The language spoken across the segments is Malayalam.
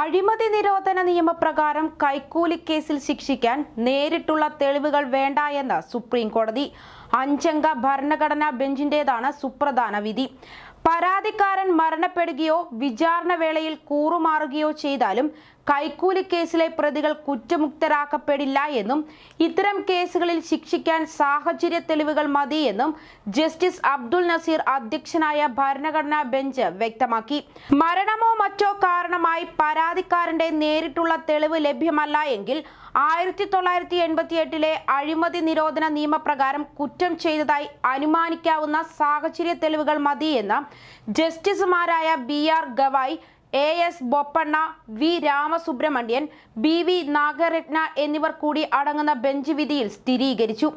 അഴിമതി നിരോധന നിയമപ്രകാരം കൈക്കൂലിക്കേസിൽ ശിക്ഷിക്കാൻ നേരിട്ടുള്ള തെളിവുകൾ വേണ്ട എന്ന് സുപ്രീം കോടതി അഞ്ചംഗ ഭരണഘടനാ ബെഞ്ചിന്റേതാണ് സുപ്രധാന വിധി പരാതിക്കാരൻ മരണപ്പെടുകയോ വിചാരണ വേളയിൽ കൂറുമാറുകയോ ചെയ്താലും കൈക്കൂലി കേസിലെ പ്രതികൾ കുറ്റമുക്തരാക്കപ്പെടില്ല എന്നും ഇത്തരം കേസുകളിൽ ശിക്ഷിക്കാൻ സാഹചര്യ തെളിവുകൾ മതിയെന്നും ജസ്റ്റിസ് അബ്ദുൽ നസീർ അധ്യക്ഷനായ ഭരണഘടനാ ബെഞ്ച് വ്യക്തമാക്കി മരണമോ മറ്റോ സംബന്ധമായി പരാതിക്കാരന്റെ നേരിട്ടുള്ള തെളിവ് ലഭ്യമല്ല എങ്കിൽ ആയിരത്തി തൊള്ളായിരത്തി എൺപത്തി എട്ടിലെ അഴിമതി നിരോധന നിയമപ്രകാരം കുറ്റം ചെയ്തതായി അനുമാനിക്കാവുന്ന സാഹചര്യ തെളിവുകൾ മതിയെന്ന് ജസ്റ്റിസുമാരായ B R Gavai A S Bopanna V Ramasubramanian B V Nagarathna എന്നിവർ കൂടി അടങ്ങുന്ന ബെഞ്ച് വിധിയിൽ സ്ഥിരീകരിച്ചു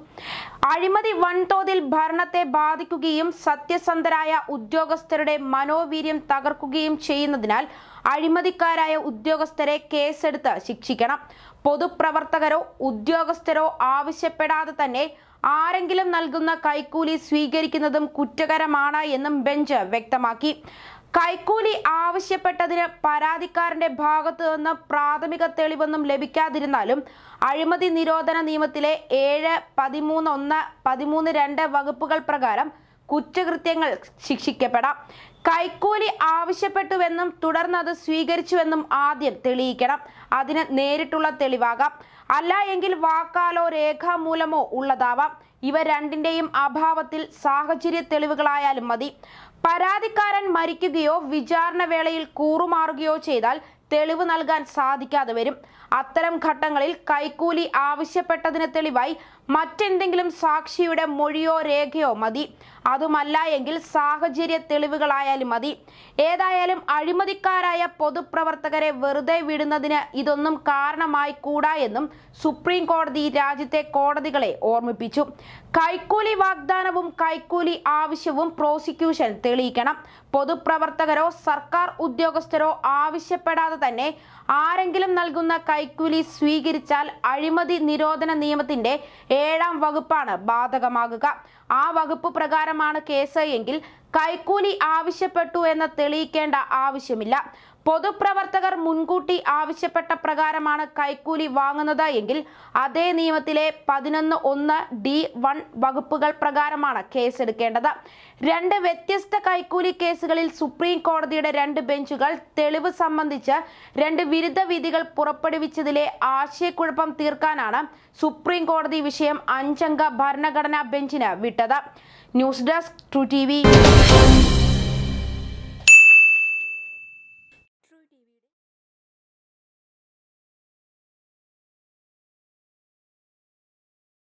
അഴിമതി വൻതോതിൽ ഭരണത്തെ ബാധിക്കുകയും സത്യസന്ധരായ ഉദ്യോഗസ്ഥരുടെ മനോവീര്യം തകർക്കുകയും ചെയ്യുന്നതിനാൽ അഴിമതിക്കാരായ ഉദ്യോഗസ്ഥരെ കേസെടുത്ത് ശിക്ഷിക്കണം പൊതുപ്രവർത്തകരോ ഉദ്യോഗസ്ഥരോ ആവശ്യപ്പെടാതെ തന്നെ ആരെങ്കിലും നൽകുന്ന കൈക്കൂലി സ്വീകരിക്കുന്നതും കുറ്റകരമാണ് എന്നും ബെഞ്ച് വ്യക്തമാക്കി കൈക്കൂലി ആവശ്യപ്പെട്ടതിന് പരാതിക്കാരന്റെ ഭാഗത്തു നിന്ന് പ്രാഥമിക തെളിവൊന്നും ലഭിക്കാതിരുന്നാലും അഴിമതി നിരോധന നിയമത്തിലെ ഏഴ് പതിമൂന്ന് ഒന്ന് പതിമൂന്ന് രണ്ട് വകുപ്പുകൾ പ്രകാരം കുറ്റകൃത്യങ്ങൾ ശിക്ഷിക്കപ്പെടാം കൈക്കൂലി ആവശ്യപ്പെട്ടുവെന്നും അത് സ്വീകരിച്ചുവെന്നും ആദ്യം തെളിയിക്കണം അതിന് നേരിട്ടുള്ള തെളിവാകാം അല്ല എങ്കിൽ വാക്കാലോ രേഖാമൂലമോ ഉള്ളതാവാം ഇവ രണ്ടിന്റെയും അഭാവത്തിൽ സാഹചര്യ തെളിവുകളായാലും മതി പരാതിക്കാരൻ മരിക്കുകയോ വിചാരണ വേളയിൽ കൂറുമാറുകയോ ചെയ്താൽ തെളിവ് നൽകാൻ സാധിക്കാതെ വരും അത്തരം ഘട്ടങ്ങളിൽ കൈക്കൂലി ആവശ്യപ്പെട്ടതിന് തെളിവായി മറ്റെന്തെങ്കിലും സാക്ഷിയുടെ മൊഴിയോ രേഖയോ മതി അതുമല്ല എങ്കിൽ സാഹചര്യ തെളിവുകളായാലും ആയാലും മതി ഏതായാലും അഴിമതിക്കാരായ പൊതുപ്രവർത്തകരെ വെറുതെ വിടുന്നതിന് ഇതൊന്നും കാരണമായി കൂടാ എന്നും സുപ്രീം കോടതി രാജ്യത്തെ കോടതികളെ ഓർമ്മിപ്പിച്ചു കൈക്കൂലി വാഗ്ദാനവും കൈക്കൂലി ആവശ്യവും പ്രോസിക്യൂഷൻ തെളിയിക്കണം പൊതുപ്രവർത്തകരോ സർക്കാർ ഉദ്യോഗസ്ഥരോ ആവശ്യപ്പെടാതെ തന്നെ ആരെങ്കിലും നൽകുന്ന കൈക്കൂലി സ്വീകരിച്ചാൽ അഴിമതി നിരോധന നിയമത്തിന്റെ ഏഴാം വകുപ്പാണ് ബാധകമാകുക ആ വകുപ്പ് പ്രകാരമാണ് കേസ് എങ്കിൽ കൈക്കൂലി ആവശ്യപ്പെട്ടു എന്ന് തെളിയിക്കേണ്ട ആവശ്യമില്ല പൊതുപ്രവർത്തകർ മുൻകൂട്ടി ആവശ്യപ്പെട്ട പ്രകാരമാണ് കൈക്കൂലി വാങ്ങുന്നത് എങ്കിൽ അതേ നിയമത്തിലെ പതിനൊന്ന് ഒന്ന് ഡി വൺ വകുപ്പുകൾ പ്രകാരമാണ് കേസെടുക്കേണ്ടത് രണ്ട് വ്യത്യസ്ത കൈക്കൂലി കേസുകളിൽ സുപ്രീം കോടതിയുടെ രണ്ട് ബെഞ്ചുകൾ തെളിവ് സംബന്ധിച്ച് രണ്ട് വിരുദ്ധ വിധികൾ പുറപ്പെടുവിച്ചതിലെ ആശയക്കുഴപ്പം തീർക്കാനാണ് സുപ്രീം കോടതി വിഷയം അഞ്ചംഗ ഭരണഘടനാ ബെഞ്ചിന് വിട്ടത് ന്യൂസ് ഡെസ്ക് ടു ടി